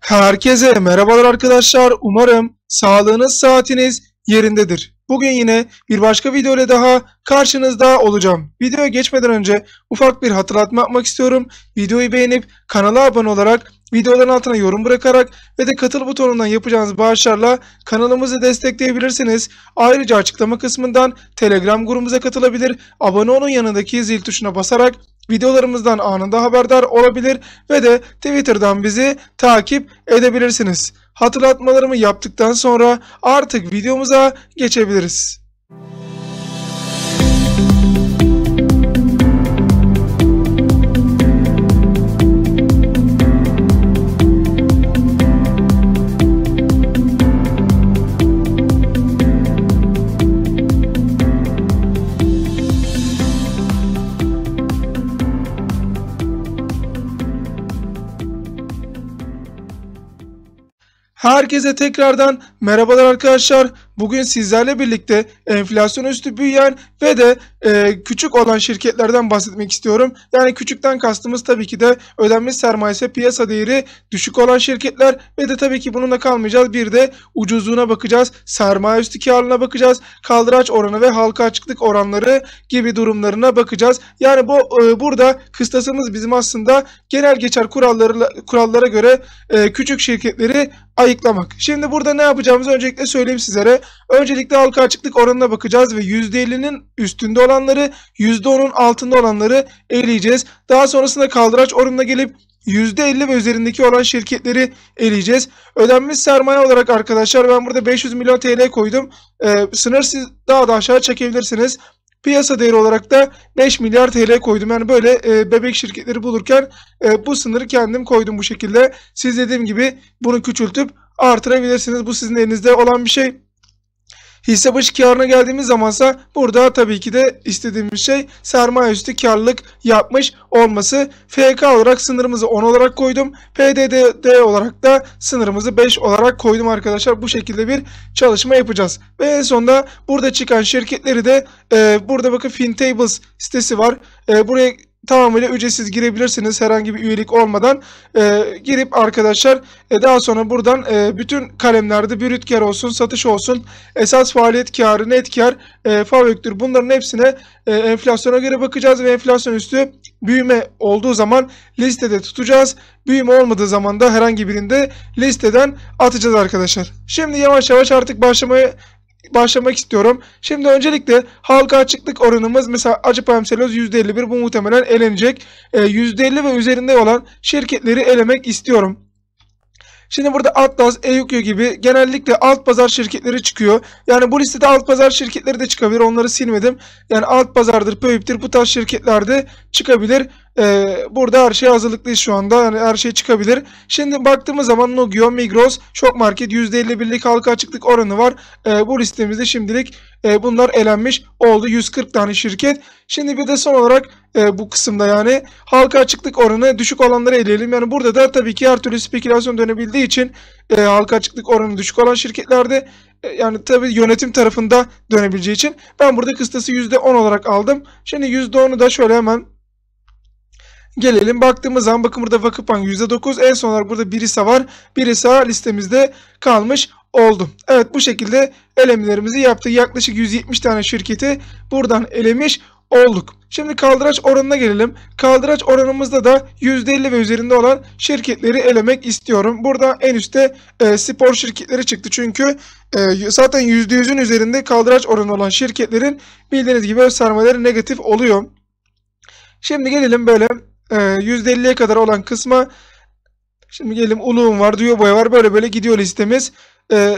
Herkese merhabalar arkadaşlar. Umarım sağlığınız, saatiniz yerindedir. Bugün yine bir başka video ile daha karşınızda olacağım. Videoya geçmeden önce ufak bir hatırlatma yapmak istiyorum. Videoyu beğenip kanala abone olarak videoların altına yorum bırakarak ve de katıl butonundan yapacağınız bağışlarla kanalımızı destekleyebilirsiniz. Ayrıca açıklama kısmından Telegram grubumuza katılabilir, abone olun yanındaki zil tuşuna basarak videolarımızdan anında haberdar olabilir ve de Twitter'dan bizi takip edebilirsiniz. Hatırlatmalarımı yaptıktan sonra artık videomuza geçebiliriz. Herkese tekrardan merhabalar arkadaşlar. Bugün sizlerle birlikte enflasyon üstü büyüyen ve de e, küçük olan şirketlerden bahsetmek istiyorum. Yani küçükten kastımız tabii ki de ödenmiş sermayesi piyasa değeri düşük olan şirketler ve de tabii ki bununla kalmayacağız. Bir de ucuzluğuna bakacağız. Sermaye üstü karlılığına bakacağız. Kaldıraç oranı ve halka açıklık oranları gibi durumlarına bakacağız. Yani bu e, burada kıstasımız bizim aslında genel geçer kuralları kurallara göre e, küçük şirketleri ayıklamak. Şimdi burada ne yapacağımızı öncelikle söyleyeyim sizlere. Öncelikle halka açıklık oranına bakacağız ve %50'nin üstünde olanları %10'un altında olanları eleyeceğiz. Daha sonrasında kaldıraç oranına gelip %50 ve üzerindeki olan şirketleri eleyeceğiz. Ödenmiş sermaye olarak arkadaşlar ben burada 500 milyon TL koydum. Ee, sınır daha da aşağı çekebilirsiniz. Piyasa değeri olarak da 5 milyar TL koydum. Yani böyle e, bebek şirketleri bulurken e, bu sınırı kendim koydum bu şekilde. Siz dediğim gibi bunu küçültüp artırabilirsiniz. Bu sizin elinizde olan bir şey. Hisse başı karına geldiğimiz zamansa burada tabii ki de istediğimiz şey sermaye üstü karlılık yapmış olması. FK olarak sınırımızı 10 olarak koydum. PDD olarak da sınırımızı 5 olarak koydum arkadaşlar. Bu şekilde bir çalışma yapacağız. Ve en sonunda burada çıkan şirketleri de e, burada bakın FinTables sitesi var. E, buraya tamamıyla ücretsiz girebilirsiniz herhangi bir üyelik olmadan e, girip arkadaşlar e, daha sonra buradan e, bütün kalemlerde brüt kar olsun satış olsun esas faaliyet karı net kar e, favöktür bunların hepsine e, enflasyona göre bakacağız ve enflasyon üstü büyüme olduğu zaman listede tutacağız büyüme olmadığı zaman da herhangi birinde listeden atacağız arkadaşlar şimdi yavaş yavaş artık başlamaya başlamak istiyorum. Şimdi öncelikle halka açıklık oranımız mesela Acıp Emseloz %51 bu muhtemelen elenecek. E, ee, %50 ve üzerinde olan şirketleri elemek istiyorum. Şimdi burada Atlas, Eukyo gibi genellikle alt pazar şirketleri çıkıyor. Yani bu listede alt pazar şirketleri de çıkabilir. Onları silmedim. Yani alt pazardır, Pöyüp'tir bu tarz şirketler de çıkabilir. Ee, burada her şeye hazırlıklıyız şu anda. Yani her şey çıkabilir. Şimdi baktığımız zaman Nogio, Migros, Şok Market %51'lik halka açıklık oranı var. Ee, bu listemizde şimdilik e, bunlar elenmiş oldu. 140 tane şirket. Şimdi bir de son olarak e, bu kısımda yani halka açıklık oranı düşük olanları eleyelim. Yani burada da tabii ki her türlü spekülasyon dönebildiği için e, halka açıklık oranı düşük olan şirketlerde e, yani tabii yönetim tarafında dönebileceği için ben burada kıstası %10 olarak aldım. Şimdi %10'u da şöyle hemen gelelim. Baktığımız zaman bakın burada Vakıfbank %9. En son olarak burada bir var. Bir hisse listemizde kalmış oldu. Evet bu şekilde elemelerimizi yaptı Yaklaşık 170 tane şirketi buradan elemiş olduk. Şimdi kaldıraç oranına gelelim. Kaldıraç oranımızda da %50 ve üzerinde olan şirketleri elemek istiyorum. Burada en üstte e, spor şirketleri çıktı. Çünkü e, zaten %100'ün üzerinde kaldıraç oranı olan şirketlerin bildiğiniz gibi öz sermayeleri negatif oluyor. Şimdi gelelim böyle %50'ye ee, kadar olan kısma şimdi gelin uluğum var, duyo boya var. Böyle böyle gidiyor listemiz. E,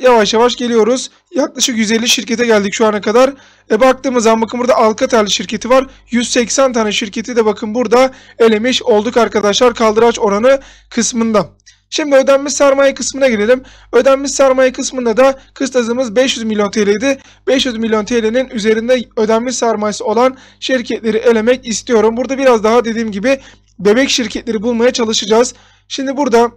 yavaş yavaş geliyoruz. Yaklaşık 150 şirkete geldik şu ana kadar. E baktığımız zaman bakın burada Alcatel şirketi var. 180 tane şirketi de bakın burada elemiş olduk arkadaşlar kaldıraç oranı kısmında. Şimdi ödenmiş sermaye kısmına girelim. Ödenmiş sermaye kısmında da kıstazımız 500 milyon TL idi. 500 milyon TL'nin üzerinde ödenmiş sermayesi olan şirketleri elemek istiyorum. Burada biraz daha dediğim gibi bebek şirketleri bulmaya çalışacağız. Şimdi burada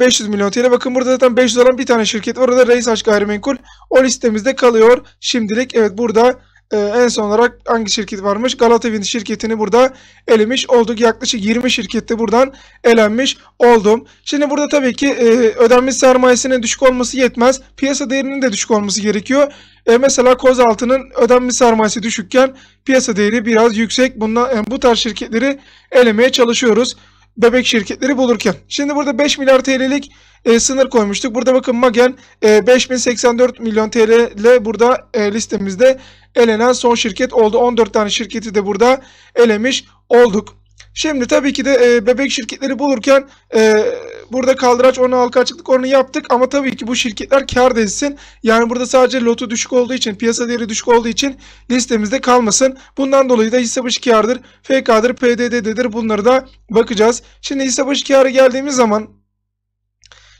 500 e, milyon TL. Bakın burada zaten 500 olan bir tane şirket Orada Reis Aşk Gayrimenkul. O listemizde kalıyor. Şimdilik evet burada ee, en son olarak hangi şirket varmış? Galatavin şirketini burada elemiş olduk. Yaklaşık 20 şirkette buradan elenmiş oldum. Şimdi burada tabii ki e, ödenmiş sermayesinin düşük olması yetmez. Piyasa değerinin de düşük olması gerekiyor. E, mesela Kozaltı'nın ödenmiş sermayesi düşükken piyasa değeri biraz yüksek. Bundan, yani e, bu tarz şirketleri elemeye çalışıyoruz bebek şirketleri bulurken. Şimdi burada 5 milyar TL'lik e, sınır koymuştuk. Burada bakın Magen e, 5084 milyon TL ile burada e, listemizde elenen son şirket oldu. 14 tane şirketi de burada elemiş olduk. Şimdi tabii ki de e, bebek şirketleri bulurken e, burada kaldıraç oranı halka açıklık oranı yaptık ama tabii ki bu şirketler kar desin Yani burada sadece lotu düşük olduğu için piyasa değeri düşük olduğu için listemizde kalmasın. Bundan dolayı da hisse başı kardır, FK'dır, PDD'dir bunları da bakacağız. Şimdi hisse başı karı geldiğimiz zaman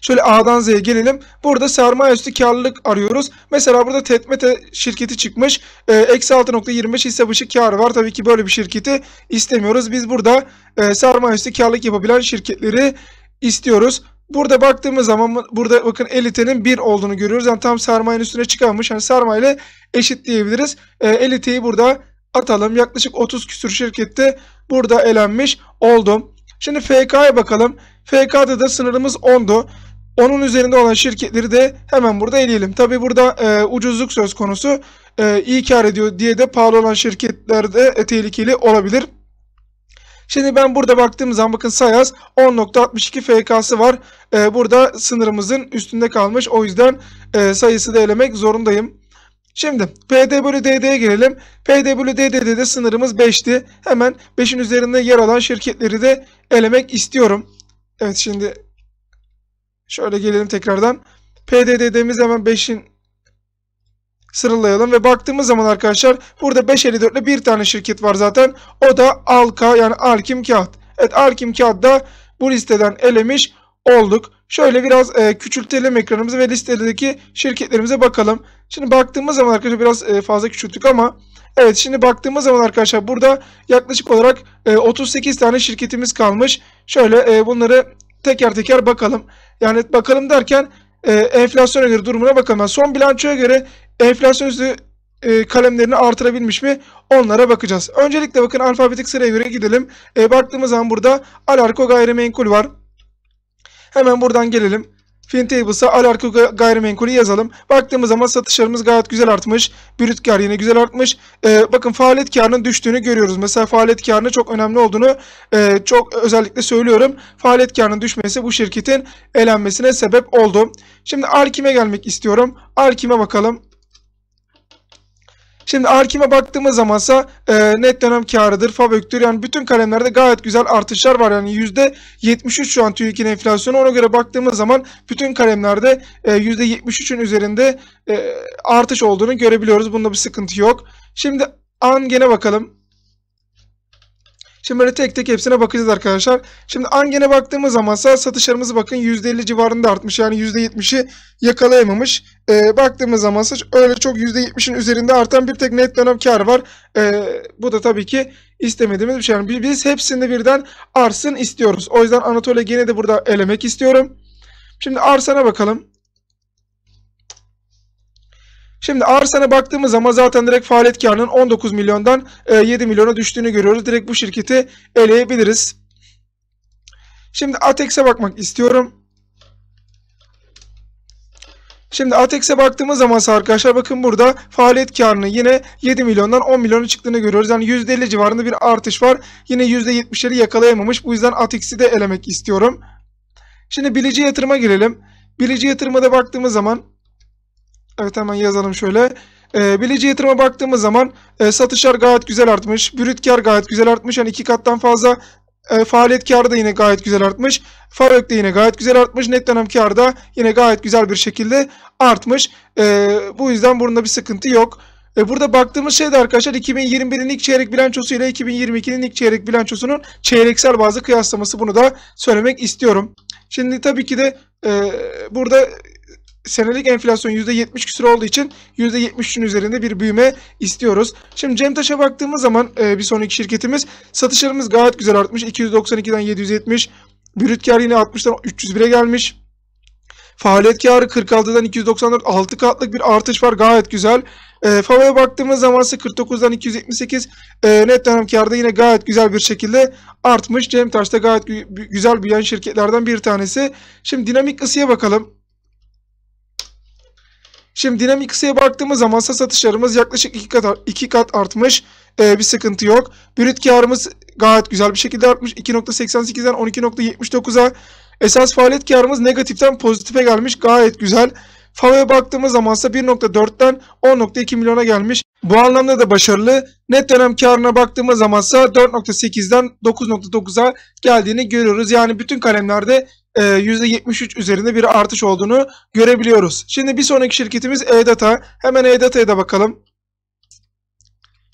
Şöyle A'dan Z'ye gelelim. Burada sermaye üstü karlılık arıyoruz. Mesela burada Tetmete şirketi çıkmış. Ee, eksi 6.25 hisse başı karı var. Tabii ki böyle bir şirketi istemiyoruz. Biz burada e, sermaye üstü karlılık yapabilen şirketleri istiyoruz. Burada baktığımız zaman burada bakın elitenin 1 olduğunu görüyoruz. Yani tam sermayenin üstüne çıkarmış. Yani sermaye eşit diyebiliriz. E, eliteyi burada atalım. Yaklaşık 30 küsur şirkette burada elenmiş oldum. Şimdi FK'ya bakalım. FK'da da sınırımız 10'du. Onun üzerinde olan şirketleri de hemen burada eleyelim. Tabi burada e, ucuzluk söz konusu. E, iyi kar ediyor diye de pahalı olan şirketler de e, tehlikeli olabilir. Şimdi ben burada baktığım zaman bakın Sayas 10.62 FK'sı var. E, burada sınırımızın üstünde kalmış. O yüzden e, sayısı da elemek zorundayım. Şimdi PD gelelim. PD sınırımız 5'ti. Hemen 5'in üzerinde yer alan şirketleri de elemek istiyorum. Evet şimdi Şöyle gelelim tekrardan. PDD'miz hemen 5'in sıralayalım ve baktığımız zaman arkadaşlar burada 554'le bir tane şirket var zaten. O da Alka yani Alkim Kağıt. Evet Alkim Kağıt da bu listeden elemiş olduk. Şöyle biraz e, küçültelim ekranımızı ve listedeki şirketlerimize bakalım. Şimdi baktığımız zaman arkadaşlar biraz e, fazla küçülttük ama evet şimdi baktığımız zaman arkadaşlar burada yaklaşık olarak e, 38 tane şirketimiz kalmış. Şöyle e, bunları teker teker bakalım. Yani bakalım derken e, enflasyona göre durumuna bakalım. Yani son bilançoya göre enflasyon üstü e, kalemlerini artırabilmiş mi? Onlara bakacağız. Öncelikle bakın alfabetik sıraya göre gidelim. E, baktığımız zaman burada Alarko gayrimenkul var. Hemen buradan gelelim. Fintables'a Alarko gayrimenkulü yazalım. Baktığımız zaman satışlarımız gayet güzel artmış. Brüt kar yine güzel artmış. Ee, bakın faaliyet karının düştüğünü görüyoruz. Mesela faaliyet karının çok önemli olduğunu e, çok özellikle söylüyorum. Faaliyet karının düşmesi bu şirketin elenmesine sebep oldu. Şimdi Alkim'e gelmek istiyorum. Alkim'e bakalım. Şimdi Arkim'e baktığımız zamansa e, net dönem karıdır, FAVÖK'tür. Yani bütün kalemlerde gayet güzel artışlar var. Yani %73 şu an TÜİK'in enflasyonu. Ona göre baktığımız zaman bütün kalemlerde e, %73'ün üzerinde e, artış olduğunu görebiliyoruz. Bunda bir sıkıntı yok. Şimdi an gene bakalım. Şimdi böyle tek tek hepsine bakacağız arkadaşlar. Şimdi Angen'e baktığımız zaman ise satışlarımız bakın %50 civarında artmış. Yani %70'i yakalayamamış. E, baktığımız zaman ise öyle çok %70'in üzerinde artan bir tek net dönem karı var. E, bu da tabii ki istemediğimiz bir şey. Yani biz hepsini birden artsın istiyoruz. O yüzden Anatolia gene de burada elemek istiyorum. Şimdi arsana bakalım. Şimdi arsana baktığımız zaman zaten direkt faaliyet karının 19 milyondan 7 e, milyona düştüğünü görüyoruz. Direkt bu şirketi eleyebiliriz. Şimdi Atex'e bakmak istiyorum. Şimdi Atex'e baktığımız zaman arkadaşlar bakın burada faaliyet karını yine 7 milyondan 10 milyona çıktığını görüyoruz. Yani %50 civarında bir artış var. Yine %70'leri yakalayamamış. Bu yüzden Atex'i de elemek istiyorum. Şimdi bilici yatırıma girelim. Bilici yatırıma da baktığımız zaman Evet hemen yazalım şöyle. E, ee, bilici yatırıma baktığımız zaman e, satışlar gayet güzel artmış. Brüt kar gayet güzel artmış. Yani iki kattan fazla e, faaliyet karı da yine gayet güzel artmış. Farök de yine gayet güzel artmış. Net dönem karı da yine gayet güzel bir şekilde artmış. E, bu yüzden bunda bir sıkıntı yok. E, burada baktığımız şey de arkadaşlar 2021'in ilk çeyrek bilançosu ile 2022'nin ilk çeyrek bilançosunun çeyreksel bazı kıyaslaması. Bunu da söylemek istiyorum. Şimdi tabii ki de e, burada senelik enflasyon %70 küsur olduğu için %73'ün üzerinde bir büyüme istiyoruz. Şimdi Cemtaş'a baktığımız zaman e, bir sonraki şirketimiz satışlarımız gayet güzel artmış. 292'den 770, brüt kar yine 60'dan 301'e gelmiş. Faaliyet karı 46'dan 294 6 katlık bir artış var gayet güzel. E, Fava'ya baktığımız zaman ise 49'dan 278 e, net dönem da yine gayet güzel bir şekilde artmış. Cemtaş da gayet güzel büyüyen şirketlerden bir tanesi. Şimdi dinamik ısıya bakalım. Şimdi dinamik hisseye baktığımız zaman ise satışlarımız yaklaşık 2 kat, 2 kat artmış. Ee, bir sıkıntı yok. Brüt karımız gayet güzel bir şekilde artmış. 2.88'den 12.79'a. Esas faaliyet karımız negatiften pozitife gelmiş. Gayet güzel. FAV'ya baktığımız zaman ise 1.4'ten 10.2 milyona gelmiş. Bu anlamda da başarılı. Net dönem karına baktığımız zaman ise 4.8'den 9.9'a geldiğini görüyoruz. Yani bütün kalemlerde %73 e, üzerinde bir artış olduğunu görebiliyoruz. Şimdi bir sonraki şirketimiz E-Data. Hemen E-Data'ya da bakalım.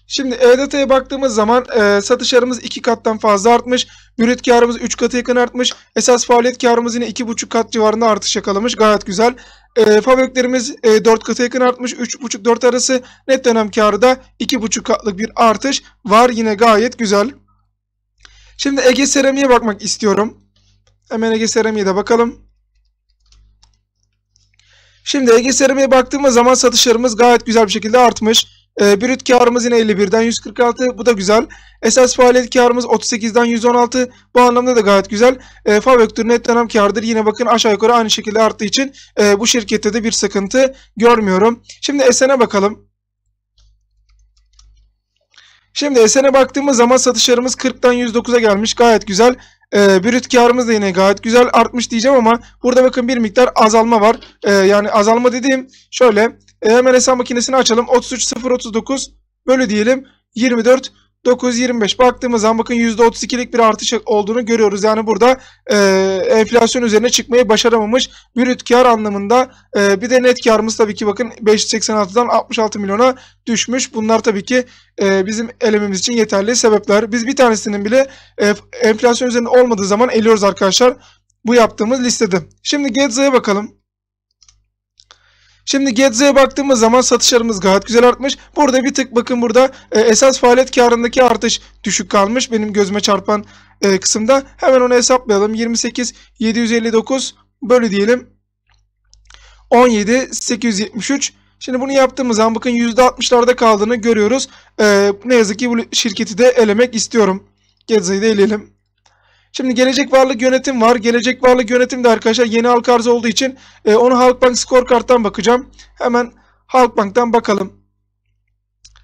Şimdi E-Data'ya baktığımız zaman e, satışlarımız 2 kattan fazla artmış. Üret karımız 3 katı yakın artmış. Esas faaliyet karımız yine 2,5 kat civarında artış yakalamış. Gayet güzel. E, fabriklerimiz e, 4 katı yakın artmış. 3,5-4 arası net dönem karı da 2,5 katlık bir artış var. Yine gayet güzel. Şimdi Ege Seramik'e bakmak istiyorum. Hemen Ege Serami'ye de bakalım. Şimdi Ege Serami'ye baktığımız zaman satışlarımız gayet güzel bir şekilde artmış. E, brüt karımız yine 51'den 146. Bu da güzel. Esas faaliyet karımız 38'den 116. Bu anlamda da gayet güzel. E, ee, Favektür net dönem kardır. Yine bakın aşağı yukarı aynı şekilde arttığı için e, bu şirkette de bir sıkıntı görmüyorum. Şimdi Esen'e bakalım. Şimdi Esen'e baktığımız zaman satışlarımız 40'tan 109'a gelmiş. Gayet güzel. E, brüt karımız da yine gayet güzel artmış diyeceğim ama burada bakın bir miktar azalma var. E, yani azalma dediğim şöyle e, hemen hesap makinesini açalım. 33.039 bölü diyelim 24 9.25 baktığımız zaman bakın %32'lik bir artış olduğunu görüyoruz. Yani burada e, enflasyon üzerine çıkmayı başaramamış brüt kar anlamında. E, bir de net karımız tabii ki bakın 586'dan 66 milyona düşmüş. Bunlar tabii ki e, bizim elememiz için yeterli sebepler. Biz bir tanesinin bile e, enflasyon üzerine olmadığı zaman eliyoruz arkadaşlar. Bu yaptığımız listede. Şimdi Gedza'ya bakalım. Şimdi Getze'ye baktığımız zaman satışlarımız gayet güzel artmış. Burada bir tık bakın burada e, esas faaliyet karındaki artış düşük kalmış. Benim gözüme çarpan e, kısımda. Hemen onu hesaplayalım. 28 759 bölü diyelim. 17 873 Şimdi bunu yaptığımız zaman bakın %60'larda kaldığını görüyoruz. Ee, ne yazık ki bu şirketi de elemek istiyorum. Gezi'yi de eleyelim. Şimdi gelecek varlık yönetim var. Gelecek varlık yönetim de arkadaşlar yeni halk arzı olduğu için e, onu Halkbank Scorecard'dan bakacağım. Hemen Halkbank'tan bakalım.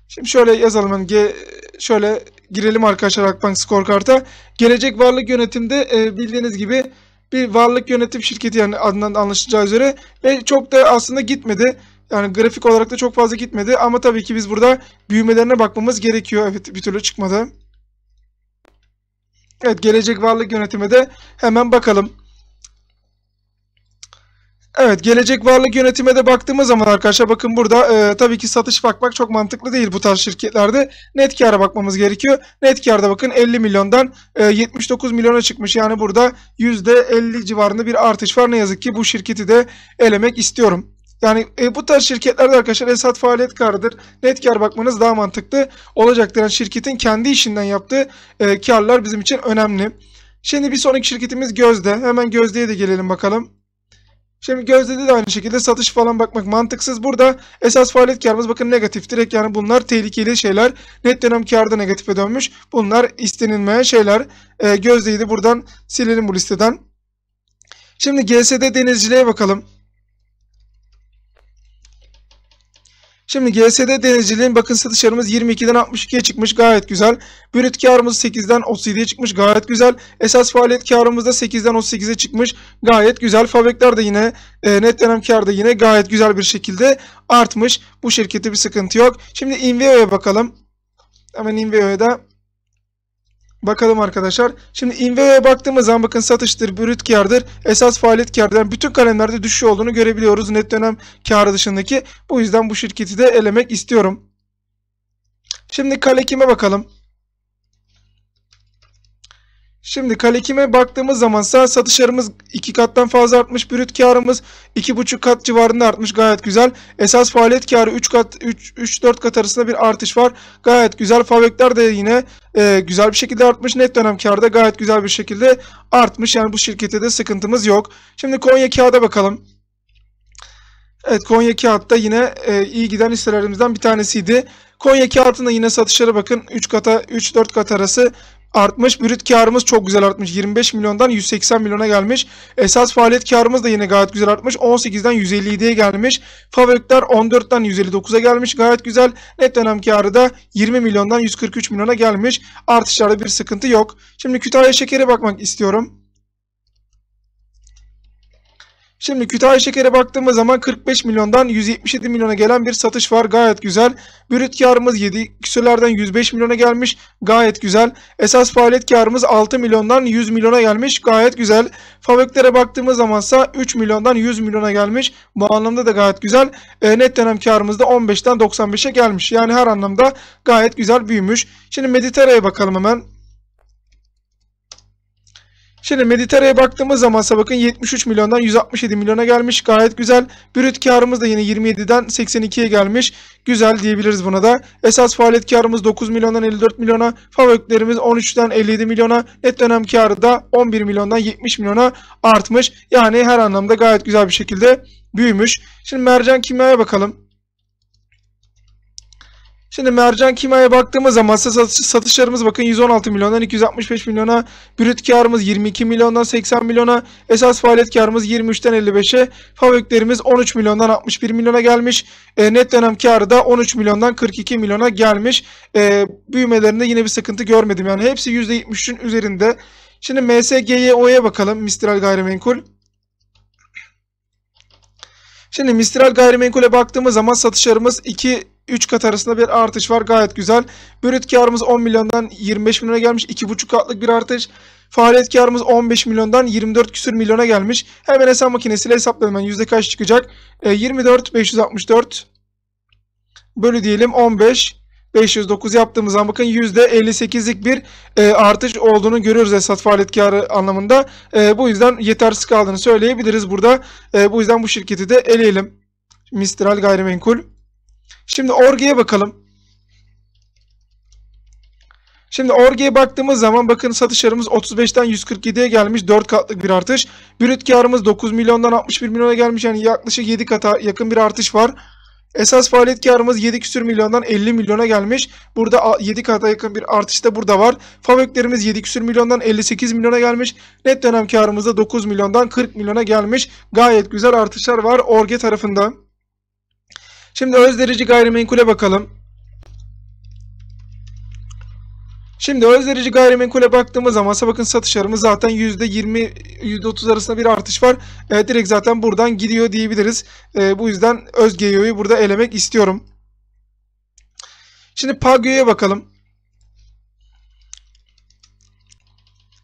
Şimdi şöyle yazalım. Hani G şöyle girelim arkadaşlar Halkbank Scorecard'a. Gelecek varlık yönetimde e, bildiğiniz gibi bir varlık yönetim şirketi yani adından anlaşılacağı üzere ve çok da aslında gitmedi. Yani grafik olarak da çok fazla gitmedi ama tabii ki biz burada büyümelerine bakmamız gerekiyor. Evet bir türlü çıkmadı. Evet gelecek varlık yönetimi de hemen bakalım. Evet gelecek varlık yönetime de baktığımız zaman arkadaşlar bakın burada e, tabii ki satış bakmak çok mantıklı değil bu tarz şirketlerde. Net kâra bakmamız gerekiyor. Net kârda bakın 50 milyondan e, 79 milyona çıkmış. Yani burada %50 civarında bir artış var. Ne yazık ki bu şirketi de elemek istiyorum. Yani e, bu tarz şirketlerde arkadaşlar esat faaliyet karıdır. Net kar bakmanız daha mantıklı olacaktır. Yani şirketin kendi işinden yaptığı e, karlar bizim için önemli. Şimdi bir sonraki şirketimiz Gözde. Hemen Gözde'ye de gelelim bakalım. Şimdi Gözde'de de aynı şekilde satış falan bakmak mantıksız. Burada esas faaliyet karımız bakın negatif. Direkt yani bunlar tehlikeli şeyler. Net dönem karda negatife dönmüş. Bunlar istenilmeyen şeyler. E, Gözde'yi de buradan silelim bu listeden. Şimdi GSD denizciliğe bakalım. Şimdi GSD denizciliğin bakın satışlarımız 22'den 62'ye çıkmış gayet güzel. Brüt karımız 8'den 37'ye çıkmış gayet güzel. Esas faaliyet karımız da 8'den 38'e çıkmış gayet güzel. fabrikler de yine e, net dönem kar da yine gayet güzel bir şekilde artmış. Bu şirkette bir sıkıntı yok. Şimdi Inveo'ya bakalım. Hemen Inveo'ya da Bakalım arkadaşlar. Şimdi InVeo'ya baktığımız zaman bakın satıştır, brüt kardır, esas faaliyet kardan bütün kalemlerde düşüş olduğunu görebiliyoruz net dönem karı dışındaki. Bu yüzden bu şirketi de elemek istiyorum. Şimdi kale kime bakalım? Şimdi kalekime baktığımız zaman sağ satışlarımız 2 kattan fazla artmış. Brüt karımız 2,5 kat civarında artmış. Gayet güzel. Esas faaliyet karı 3 kat 3-4 kat arasında bir artış var. Gayet güzel. Favekler de yine e, güzel bir şekilde artmış. Net dönem karı da gayet güzel bir şekilde artmış. Yani bu şirkete de sıkıntımız yok. Şimdi Konya kağıda bakalım. Evet Konya kağıtta yine e, iyi giden hisselerimizden bir tanesiydi. Konya kağıtında yine satışlara bakın. 3 kata 3-4 kat arası artmış. Brüt karımız çok güzel artmış. 25 milyondan 180 milyona gelmiş. Esas faaliyet karımız da yine gayet güzel artmış. 18'den 157'ye gelmiş. Fabrikler 14'ten 159'a gelmiş. Gayet güzel. Net dönem karı da 20 milyondan 143 milyona gelmiş. Artışlarda bir sıkıntı yok. Şimdi Kütahya Şeker'e bakmak istiyorum. Şimdi Kütahya Şeker'e baktığımız zaman 45 milyondan 177 milyona gelen bir satış var. Gayet güzel. Brüt karımız 7 küsürlerden 105 milyona gelmiş. Gayet güzel. Esas faaliyet karımız 6 milyondan 100 milyona gelmiş. Gayet güzel. Fabriklere baktığımız zamansa 3 milyondan 100 milyona gelmiş. Bu anlamda da gayet güzel. E, net dönem karımız da 15'ten 95'e gelmiş. Yani her anlamda gayet güzel büyümüş. Şimdi Mediterra'ya bakalım hemen. Şimdi Meditera'ya baktığımız zaman bakın 73 milyondan 167 milyona gelmiş. Gayet güzel. Brüt karımız da yine 27'den 82'ye gelmiş. Güzel diyebiliriz buna da. Esas faaliyet karımız 9 milyondan 54 milyona. Fabriklerimiz 13'ten 57 milyona. Net dönem karı da 11 milyondan 70 milyona artmış. Yani her anlamda gayet güzel bir şekilde büyümüş. Şimdi mercan kimyaya bakalım. Şimdi mercan kimaya baktığımız zaman satışlarımız bakın 116 milyondan 265 milyona, brüt karımız 22 milyondan 80 milyona, esas faaliyet karımız 23'ten 55'e, fabriklerimiz 13 milyondan 61 milyona gelmiş. E, net dönem karı da 13 milyondan 42 milyona gelmiş. E, büyümelerinde yine bir sıkıntı görmedim. Yani hepsi %73'ün üzerinde. Şimdi MSGYO'ya bakalım Mistral Gayrimenkul. Şimdi Mistral Gayrimenkul'e baktığımız zaman satışlarımız 2 3 kat arasında bir artış var. Gayet güzel. Bürüt karımız 10 milyondan 25 milyona gelmiş. 2,5 katlık bir artış. Faaliyet karımız 15 milyondan 24 küsür milyona gelmiş. Hemen hesap makinesiyle hesapladım ben yüzde kaç çıkacak. E, 24 564 bölü diyelim 15 509 yaptığımız zaman bakın %58'lik bir e, artış olduğunu görüyoruz esat faaliyet karı anlamında. E, bu yüzden yetersiz kaldığını söyleyebiliriz burada. E, bu yüzden bu şirketi de eleyelim. Mistral gayrimenkul. Şimdi orgiye bakalım. Şimdi orgiye baktığımız zaman bakın satışlarımız 35'ten 147'ye gelmiş. 4 katlık bir artış. Brüt karımız 9 milyondan 61 milyona gelmiş. Yani yaklaşık 7 kata yakın bir artış var. Esas faaliyet karımız 7 küsür milyondan 50 milyona gelmiş. Burada 7 kata yakın bir artış da burada var. Favöklerimiz 7 küsür milyondan 58 milyona gelmiş. Net dönem karımız da 9 milyondan 40 milyona gelmiş. Gayet güzel artışlar var Orge tarafında. Şimdi özderici gayrimenkule bakalım. Şimdi özderici gayrimenkule baktığımız zaman bakın satışlarımız zaten %20 %30 arasında bir artış var. E, direkt zaten buradan gidiyor diyebiliriz. E, bu yüzden Özgeyo'yu burada elemek istiyorum. Şimdi Pagyo'ya bakalım.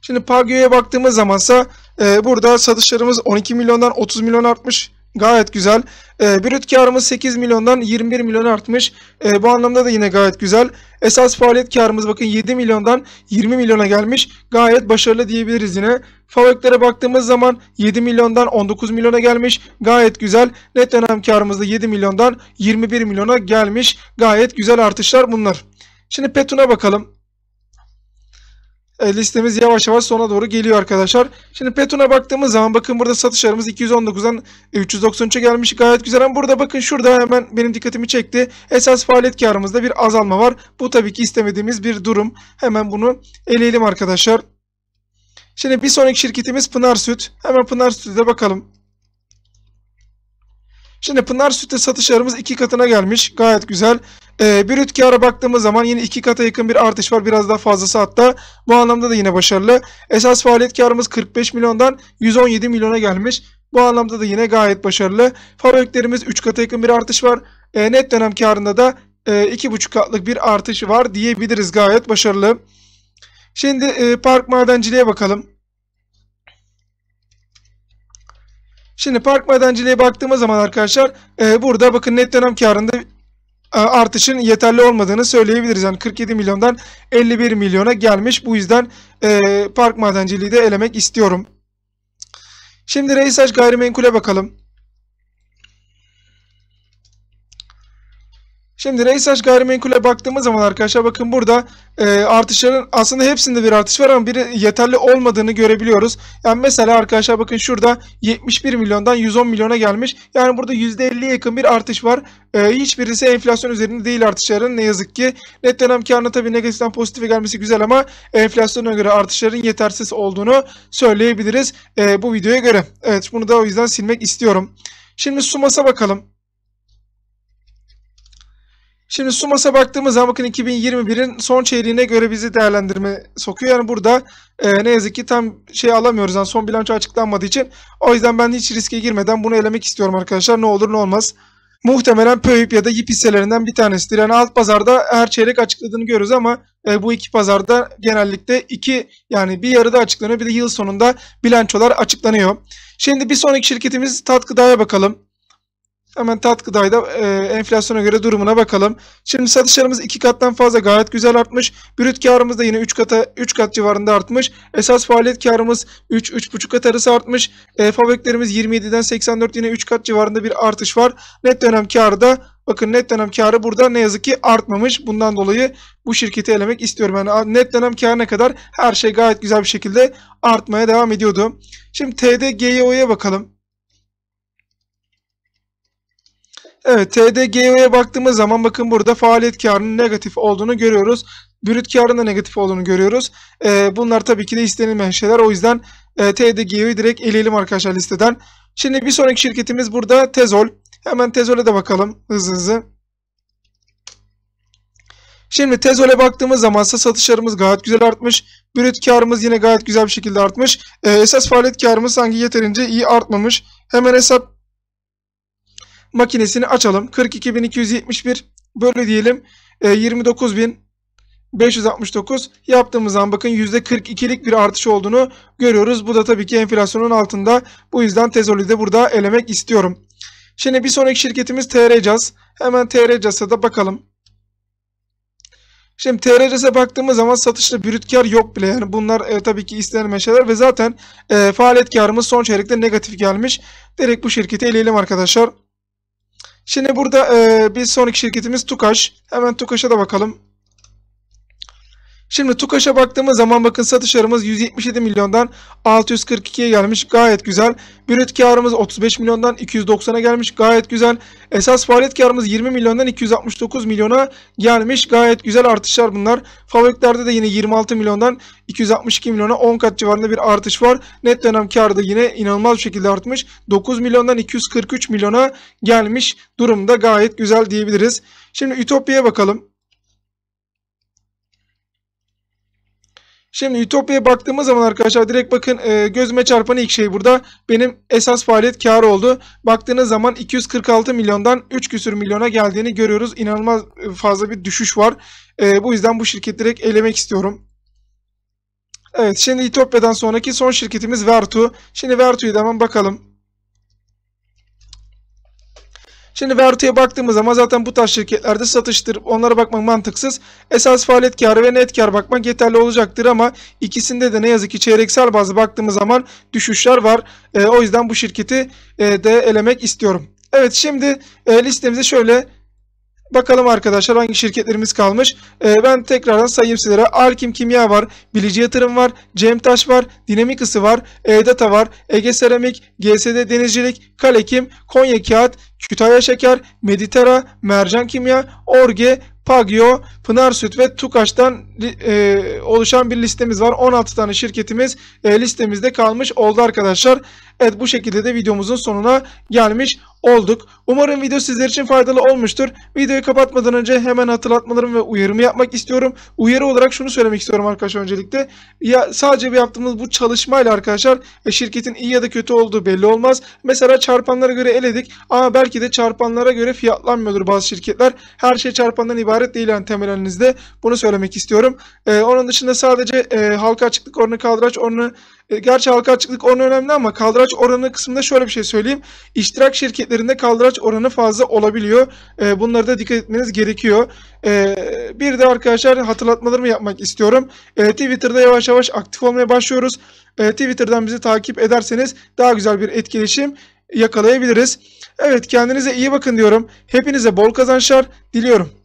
Şimdi Pagyo'ya baktığımız zamansa e, burada satışlarımız 12 milyondan 30 milyon artmış. Gayet güzel. E, brüt karımız 8 milyondan 21 milyon artmış. E, bu anlamda da yine gayet güzel. Esas faaliyet karımız bakın 7 milyondan 20 milyona gelmiş. Gayet başarılı diyebiliriz yine. Fabriklara baktığımız zaman 7 milyondan 19 milyona gelmiş. Gayet güzel. Net dönem karımız da 7 milyondan 21 milyona gelmiş. Gayet güzel artışlar bunlar. Şimdi Petun'a bakalım. E, listemiz yavaş yavaş sona doğru geliyor arkadaşlar. Şimdi Petun'a baktığımız zaman bakın burada satışlarımız 219'dan 393'e gelmiş. Gayet güzel ama burada bakın şurada hemen benim dikkatimi çekti. Esas faaliyet karımızda bir azalma var. Bu tabii ki istemediğimiz bir durum. Hemen bunu eleyelim arkadaşlar. Şimdi bir sonraki şirketimiz Pınar Süt. Hemen Pınar Süt'e de bakalım. Şimdi Pınar Süt'te satışlarımız iki katına gelmiş. Gayet güzel. E, ee, brüt kâra baktığımız zaman yine iki kata yakın bir artış var. Biraz daha fazlası hatta. Bu anlamda da yine başarılı. Esas faaliyet karımız 45 milyondan 117 milyona gelmiş. Bu anlamda da yine gayet başarılı. Fabriklerimiz 3 kata yakın bir artış var. E, net dönem karında da e, 2,5 katlık bir artış var diyebiliriz. Gayet başarılı. Şimdi e, park madenciliğe bakalım. Şimdi park madenciliğe baktığımız zaman arkadaşlar e, burada bakın net dönem karında e, artışın yeterli olmadığını söyleyebiliriz. Yani 47 milyondan 51 milyona gelmiş. Bu yüzden e, park madenciliği de elemek istiyorum. Şimdi Reysaç gayrimenkule bakalım. Şimdi Reysaç gayrimenkule baktığımız zaman arkadaşlar bakın burada e, artışların aslında hepsinde bir artış var ama biri yeterli olmadığını görebiliyoruz. Yani mesela arkadaşlar bakın şurada 71 milyondan 110 milyona gelmiş. Yani burada %50'ye yakın bir artış var. E, hiçbirisi enflasyon üzerinde değil artışların ne yazık ki. Net dönem karına tabii negatiften pozitife gelmesi güzel ama enflasyona göre artışların yetersiz olduğunu söyleyebiliriz e, bu videoya göre. Evet bunu da o yüzden silmek istiyorum. Şimdi Sumas'a bakalım. Şimdi Sumas'a baktığımız zaman bakın 2021'in son çeyreğine göre bizi değerlendirme sokuyor. Yani burada e, ne yazık ki tam şey alamıyoruz. Yani son bilanço açıklanmadığı için. O yüzden ben hiç riske girmeden bunu elemek istiyorum arkadaşlar. Ne olur ne olmaz. Muhtemelen Pöyüp ya da Yip hisselerinden bir tanesidir. Yani alt pazarda her çeyrek açıkladığını görüyoruz ama e, bu iki pazarda genellikle iki yani bir yarıda açıklanıyor bir de yıl sonunda bilançolar açıklanıyor. Şimdi bir sonraki şirketimiz Tat Gıda'ya bakalım. Hemen tat e, enflasyona göre durumuna bakalım. Şimdi satışlarımız iki kattan fazla gayet güzel artmış. Brüt karımız da yine 3 kata 3 kat civarında artmış. Esas faaliyet karımız 3 3,5 kat arası artmış. E, fabriklerimiz 27'den 84 yine 3 kat civarında bir artış var. Net dönem karı da bakın net dönem karı burada ne yazık ki artmamış. Bundan dolayı bu şirketi elemek istiyorum. Yani net dönem karına kadar her şey gayet güzel bir şekilde artmaya devam ediyordu. Şimdi TDGYO'ya bakalım. Evet TDGO'ya baktığımız zaman bakın burada faaliyet karının negatif olduğunu görüyoruz. Brüt karının da negatif olduğunu görüyoruz. E, bunlar tabii ki de istenilmeyen şeyler. O yüzden e, TDGO'yu direkt eleyelim arkadaşlar listeden. Şimdi bir sonraki şirketimiz burada Tezol. Hemen Tezol'e de bakalım hızlı hızlı. Şimdi Tezol'e baktığımız zaman satışlarımız gayet güzel artmış. Brüt karımız yine gayet güzel bir şekilde artmış. E, esas faaliyet karımız sanki yeterince iyi artmamış. Hemen hesap makinesini açalım. 42.271 bölü diyelim e, 29.569 yaptığımız zaman bakın %42'lik bir artış olduğunu görüyoruz. Bu da tabii ki enflasyonun altında. Bu yüzden Tezol'i de burada elemek istiyorum. Şimdi bir sonraki şirketimiz TRCAS. Hemen TRCAS'a da bakalım. Şimdi TRCS'e baktığımız zaman satışlı brüt kar yok bile. Yani bunlar e, tabii ki istenilmeyen şeyler ve zaten e, faaliyet karımız son çeyrekte negatif gelmiş. Direkt bu şirketi eleyelim arkadaşlar. Şimdi burada e, bir sonraki şirketimiz Tukaş. Hemen Tukaş'a da bakalım. Şimdi Tukaş'a baktığımız zaman bakın satışlarımız 177 milyondan 642'ye gelmiş. Gayet güzel. Brüt karımız 35 milyondan 290'a gelmiş. Gayet güzel. Esas faaliyet karımız 20 milyondan 269 milyona gelmiş. Gayet güzel artışlar bunlar. Fabriklarda de yine 26 milyondan 262 milyona 10 kat civarında bir artış var. Net dönem karı da yine inanılmaz bir şekilde artmış. 9 milyondan 243 milyona gelmiş durumda gayet güzel diyebiliriz. Şimdi Ütopya'ya bakalım. Şimdi Ütopya'ya baktığımız zaman arkadaşlar direkt bakın e, gözüme çarpan ilk şey burada. Benim esas faaliyet karı oldu. Baktığınız zaman 246 milyondan 3 küsür milyona geldiğini görüyoruz. İnanılmaz e, fazla bir düşüş var. E, bu yüzden bu şirketi direkt elemek istiyorum. Evet şimdi Ütopya'dan sonraki son şirketimiz Vertu. Şimdi Vertu'yu da hemen bakalım. Şimdi Vertu'ya baktığımız zaman zaten bu tarz şirketlerde satıştır. Onlara bakmak mantıksız. Esas faaliyet karı ve net kar bakmak yeterli olacaktır ama ikisinde de ne yazık ki çeyreksel bazı baktığımız zaman düşüşler var. E, o yüzden bu şirketi e, de elemek istiyorum. Evet şimdi e, listemize şöyle Bakalım arkadaşlar hangi şirketlerimiz kalmış. Ee, ben tekrardan sayayım sizlere. Arkim Kimya var, Bilici Yatırım var, Cemtaş var, Dinamikası var, E-Data var, Ege Seramik, GSD Denizcilik, Kalekim, Konya Kağıt, Kütahya Şeker, Meditera, Mercan Kimya, Orge, Pagio, Pınar Süt ve Tukaş'tan e, oluşan bir listemiz var. 16 tane şirketimiz e, listemizde kalmış oldu arkadaşlar. Evet bu şekilde de videomuzun sonuna gelmiş olduk. Umarım video sizler için faydalı olmuştur. Videoyu kapatmadan önce hemen hatırlatmalarım ve uyarımı yapmak istiyorum. Uyarı olarak şunu söylemek istiyorum arkadaşlar öncelikle. Ya sadece yaptığımız bu çalışmayla arkadaşlar e, şirketin iyi ya da kötü olduğu belli olmaz. Mesela çarpanlara göre eledik ama belki de çarpanlara göre fiyatlanmıyordur bazı şirketler. Her şey çarpandan ibaret değil yani temelinizde Bunu söylemek istiyorum. Ee, onun dışında sadece e, halka açıklık oranı kaldıraç oranı e, gerçi halka açıklık onun önemli ama kaldıraç oranı kısmında şöyle bir şey söyleyeyim. İştirak şirketlerinde kaldıraç oranı fazla olabiliyor. E, bunlara da dikkat etmeniz gerekiyor. E, bir de arkadaşlar hatırlatmalarımı yapmak istiyorum. E, Twitter'da yavaş yavaş aktif olmaya başlıyoruz. E, Twitter'dan bizi takip ederseniz daha güzel bir etkileşim yakalayabiliriz. Evet kendinize iyi bakın diyorum. Hepinize bol kazançlar diliyorum.